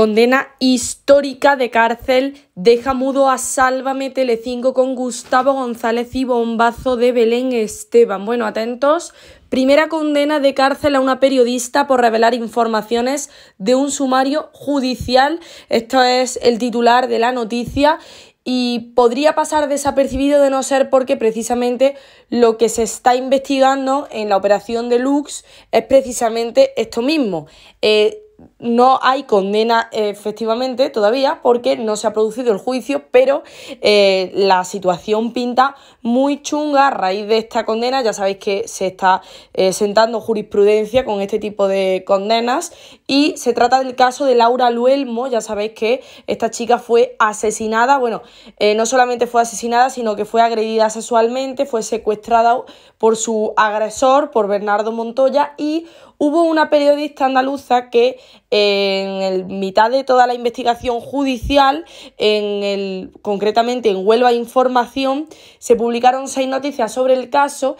Condena histórica de cárcel deja mudo a Sálvame Telecinco con Gustavo González y bombazo de Belén Esteban. Bueno, atentos. Primera condena de cárcel a una periodista por revelar informaciones de un sumario judicial. Esto es el titular de la noticia y podría pasar desapercibido de no ser porque precisamente lo que se está investigando en la operación de Lux es precisamente esto mismo. Eh, no hay condena efectivamente todavía porque no se ha producido el juicio, pero eh, la situación pinta muy chunga a raíz de esta condena. Ya sabéis que se está eh, sentando jurisprudencia con este tipo de condenas y se trata del caso de Laura Luelmo. Ya sabéis que esta chica fue asesinada, bueno, eh, no solamente fue asesinada, sino que fue agredida sexualmente, fue secuestrada por su agresor, por Bernardo Montoya y Hubo una periodista andaluza que en mitad de toda la investigación judicial, en el, concretamente en Huelva Información, se publicaron seis noticias sobre el caso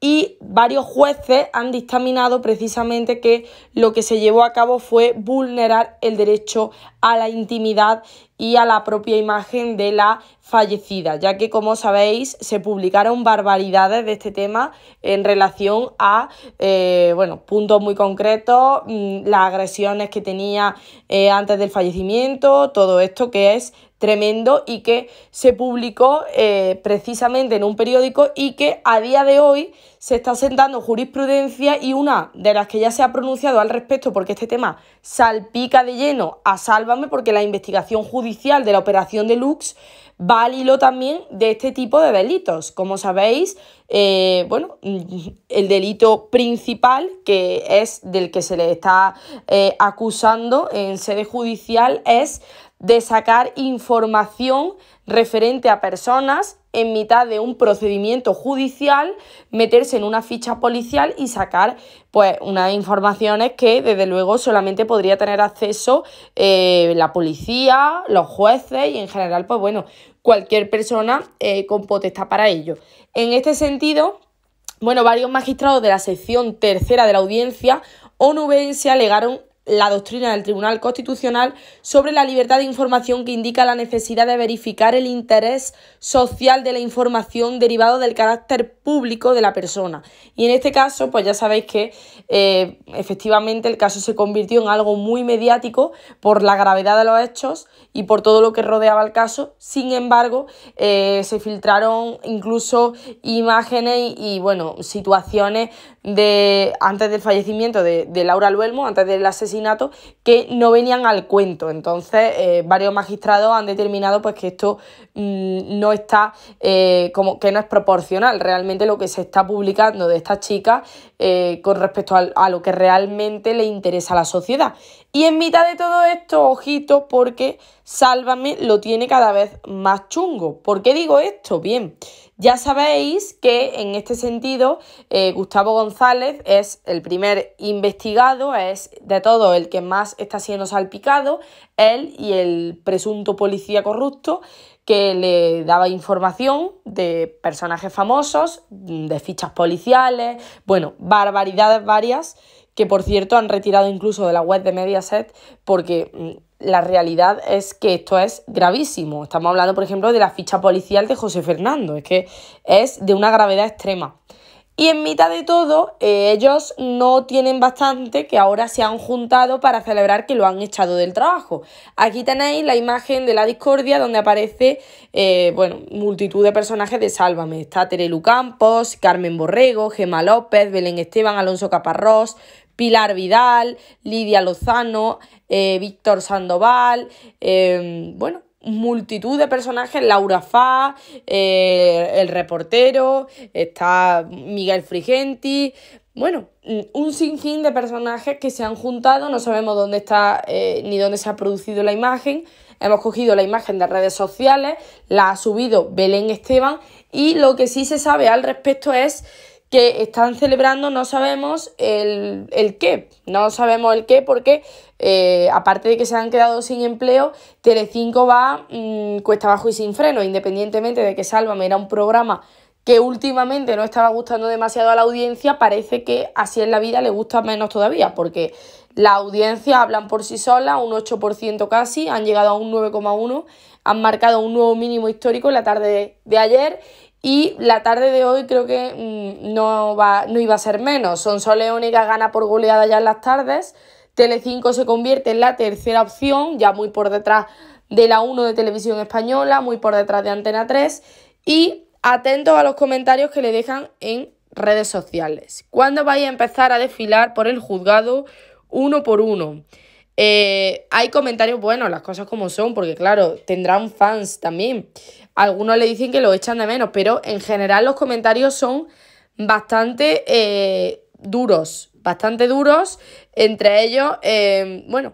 y varios jueces han dictaminado precisamente que lo que se llevó a cabo fue vulnerar el derecho a la intimidad y a la propia imagen de la fallecida, ya que como sabéis se publicaron barbaridades de este tema en relación a eh, bueno, puntos muy concretos, mm, las agresiones que tenía eh, antes del fallecimiento, todo esto que es tremendo y que se publicó eh, precisamente en un periódico y que a día de hoy se está sentando jurisprudencia y una de las que ya se ha pronunciado al respecto, porque este tema salpica de lleno a Sálvame, porque la investigación judicial de la operación de Lux va al hilo también de este tipo de delitos. Como sabéis, eh, bueno, mm, el delito principal que es del que se le está eh, acusando en sede judicial es de sacar información referente a personas en mitad de un procedimiento judicial, meterse en una ficha policial y sacar pues unas informaciones que desde luego solamente podría tener acceso eh, la policía, los jueces y en general pues bueno cualquier persona eh, con potestad para ello. En este sentido, bueno, varios magistrados de la sección tercera de la audiencia onubense alegaron la doctrina del Tribunal Constitucional sobre la libertad de información que indica la necesidad de verificar el interés social de la información derivado del carácter público de la persona. Y en este caso, pues ya sabéis que eh, efectivamente el caso se convirtió en algo muy mediático por la gravedad de los hechos y por todo lo que rodeaba el caso. Sin embargo, eh, se filtraron incluso imágenes y, y bueno, situaciones de antes del fallecimiento de, Laura Luelmo, antes del asesinato, que no venían al cuento. Entonces, eh, varios magistrados han determinado pues, que esto mm, no está eh, como que no es proporcional realmente lo que se está publicando de esta chica eh, con respecto a lo que realmente le interesa a la sociedad. Y en mitad de todo esto, ojito, porque Sálvame lo tiene cada vez más chungo. ¿Por qué digo esto? Bien, ya sabéis que en este sentido eh, Gustavo González es el primer investigado, es de todo el que más está siendo salpicado, él y el presunto policía corrupto que le daba información de personajes famosos, de fichas policiales, bueno, barbaridades varias que por cierto han retirado incluso de la web de Mediaset porque mm, la realidad es que esto es gravísimo. Estamos hablando, por ejemplo, de la ficha policial de José Fernando, es que es de una gravedad extrema. Y en mitad de todo, eh, ellos no tienen bastante que ahora se han juntado para celebrar que lo han echado del trabajo. Aquí tenéis la imagen de la discordia donde aparece, eh, bueno, multitud de personajes de Sálvame. Está Terelu Campos, Carmen Borrego, Gema López, Belén Esteban, Alonso Caparrós, Pilar Vidal, Lidia Lozano, eh, Víctor Sandoval, eh, bueno, multitud de personajes, Laura Fa, eh, el reportero, está Miguel Frigenti, bueno, mm, un sinfín de personajes que se han juntado, no sabemos dónde está ni dónde se ha producido la imagen. Hemos cogido la imagen de redes sociales, la ha subido Belén Esteban y lo que sí se sabe al respecto es que están celebrando, no sabemos el, qué, no sabemos el qué porque eh, aparte de que se han quedado sin empleo, 5 va mm, cuesta abajo y sin freno, independientemente de que Sálvame era un programa que últimamente no estaba gustando demasiado a la audiencia, parece que así en la vida le gusta menos todavía, porque la audiencia hablan por sí sola, un 8% casi, han llegado a un 9,1%, han marcado un nuevo mínimo histórico en la tarde de ayer y la tarde de hoy creo que mm, no, va, no iba a ser menos. Son Leónica gana por goleada ya en las tardes. Tele5 se convierte en la tercera opción, ya muy por detrás de la 1 de Televisión Española, muy por detrás de Antena 3. Y atentos a los comentarios que le dejan en redes sociales. ¿Cuándo vais a empezar a desfilar por el juzgado uno por uno? Eh, hay comentarios buenos, las cosas como son, porque claro, tendrán fans también. Algunos le dicen que lo echan de menos, pero en general los comentarios son bastante eh, duros, bastante duros. Entre ellos, eh, bueno,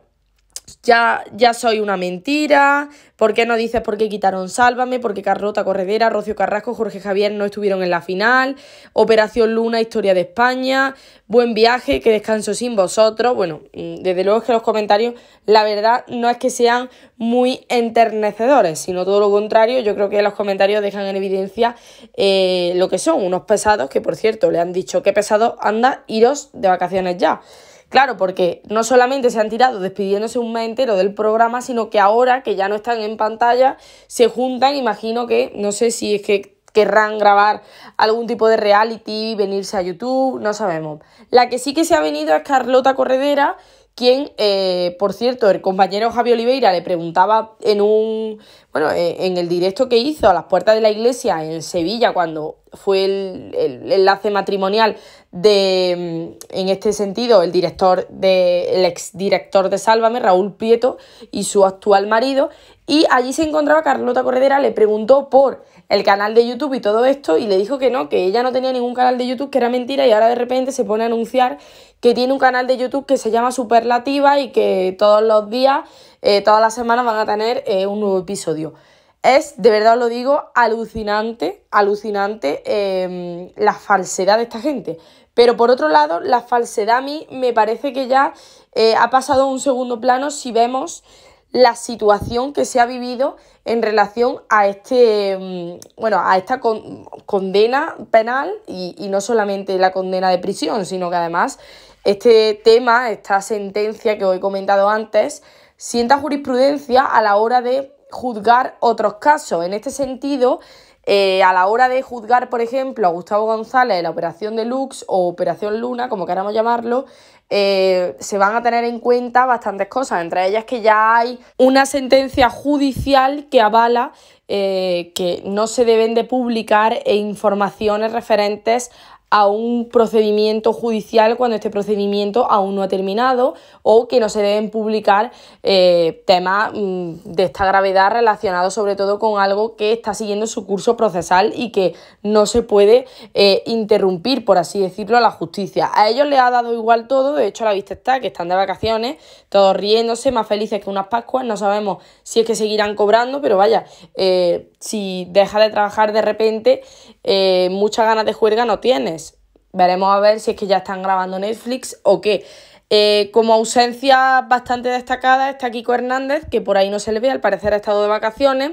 ya, ya soy una mentira, ¿por qué no dices por qué quitaron Sálvame? Porque Carlota Corredera, Rocio Carrasco, Jorge Javier no estuvieron en la final, Operación Luna, Historia de España, Buen viaje, que descanso sin vosotros. Bueno, mm, desde luego es que los comentarios, la verdad, no es que sean muy enternecedores, sino todo lo contrario, yo creo que los comentarios dejan en evidencia eh, lo que son, unos pesados que, por cierto, le han dicho que pesado anda, iros de vacaciones ya. Claro, porque no solamente se han tirado despidiéndose un mes entero del programa, sino que ahora que ya no están en pantalla, se juntan, imagino que, no sé si es que querrán grabar algún tipo de reality, venirse a YouTube, no sabemos. La que sí que se ha venido es Carlota Corredera, quien, eh, por cierto, el compañero Javier Oliveira le preguntaba en un, bueno, eh, en el directo que hizo a las puertas de la iglesia en Sevilla, cuando fue el, enlace matrimonial de, mm, en este sentido, el director de, el exdirector de Sálvame, Raúl Prieto, y su actual marido. Y allí se encontraba Carlota Corredera, le preguntó por el canal de YouTube y todo esto, y le dijo que no, que ella no tenía ningún canal de YouTube, que era mentira, y ahora de repente se pone a anunciar que tiene un canal de YouTube que se llama Superlativa y que todos los días, eh, todas las semanas van a tener eh, un nuevo episodio. Es, de verdad os lo digo, alucinante, alucinante em, la falsedad de esta gente. Pero por otro lado, la falsedad a mí me parece que ya eh, ha pasado a un segundo plano si vemos la situación que se ha vivido en relación a este em, bueno a esta condena penal y, y, no solamente la condena de prisión sino que además este tema esta sentencia que os he comentado antes sienta jurisprudencia a la hora de juzgar otros casos. En este sentido, eh, a la hora de juzgar, por ejemplo, a Gustavo González la operación Deluxe o operación Luna, como queramos llamarlo, eh, se van a tener en cuenta bastantes cosas, entre ellas que ya hay una sentencia judicial que avala eh, que no se deben de publicar e informaciones referentes a un procedimiento judicial cuando este procedimiento aún no ha terminado o que no se deben publicar eh, temas mm, de esta gravedad relacionados sobre todo con algo que está siguiendo su curso procesal y que no se puede eh, interrumpir, por así decirlo, a la justicia. A ellos les ha dado igual todo, de hecho la vista está que están de vacaciones, todos riéndose, más felices que unas Pascuas, no sabemos si es que seguirán cobrando, pero vaya, eh, si deja de trabajar de repente eh, muchas ganas de juerga no tienes. Veremos a ver si es que ya están grabando Netflix o qué. Eh, como ausencia bastante destacada está Kiko Hernández, que por ahí no se le ve, al parecer ha estado de vacaciones.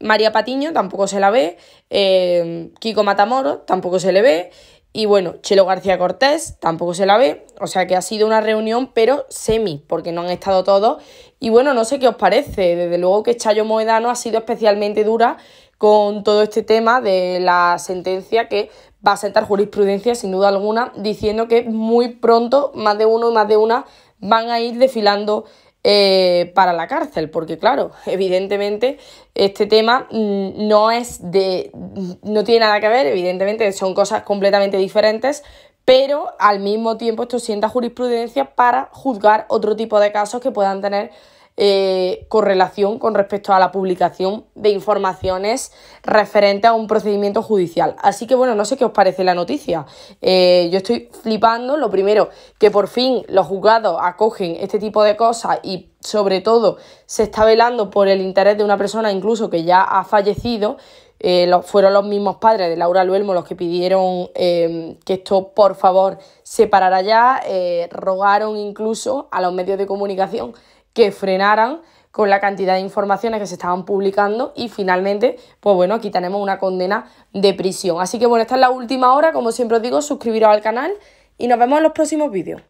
María Patiño tampoco se la ve. Eh, Kiko Matamoros tampoco se le ve. Y bueno, Chelo García Cortés tampoco se la ve. O sea que ha sido una reunión, pero semi, porque no han estado todos. Y bueno, no sé qué os parece. Desde luego que Chayo Moedano ha sido especialmente dura con todo este tema de la sentencia que va a sentar jurisprudencia sin duda alguna, diciendo que muy pronto más de uno y más de una van a ir desfilando eh, para la cárcel, porque claro, evidentemente este tema mm, no es de, no tiene nada que ver, evidentemente son cosas completamente diferentes, pero al mismo tiempo esto sienta jurisprudencia para juzgar otro tipo de casos que puedan tener eh, correlación con respecto a la publicación de informaciones referente a un procedimiento judicial. Así que bueno, no sé qué os parece la noticia. Eh, yo estoy flipando, lo primero, que por fin los juzgados acogen este tipo de cosas y sobre todo se está velando por el interés de una persona incluso que ya ha fallecido. Eh, fueron los mismos padres de Laura Luelmo los que pidieron eh, que esto por favor se parara ya, rogaron incluso a los medios de comunicación que frenaran con la cantidad de informaciones que se estaban publicando y finalmente, pues bueno, aquí tenemos una condena de prisión. Así que bueno, esta es la última hora, como siempre os digo, suscribiros al canal y nos vemos en los próximos vídeos.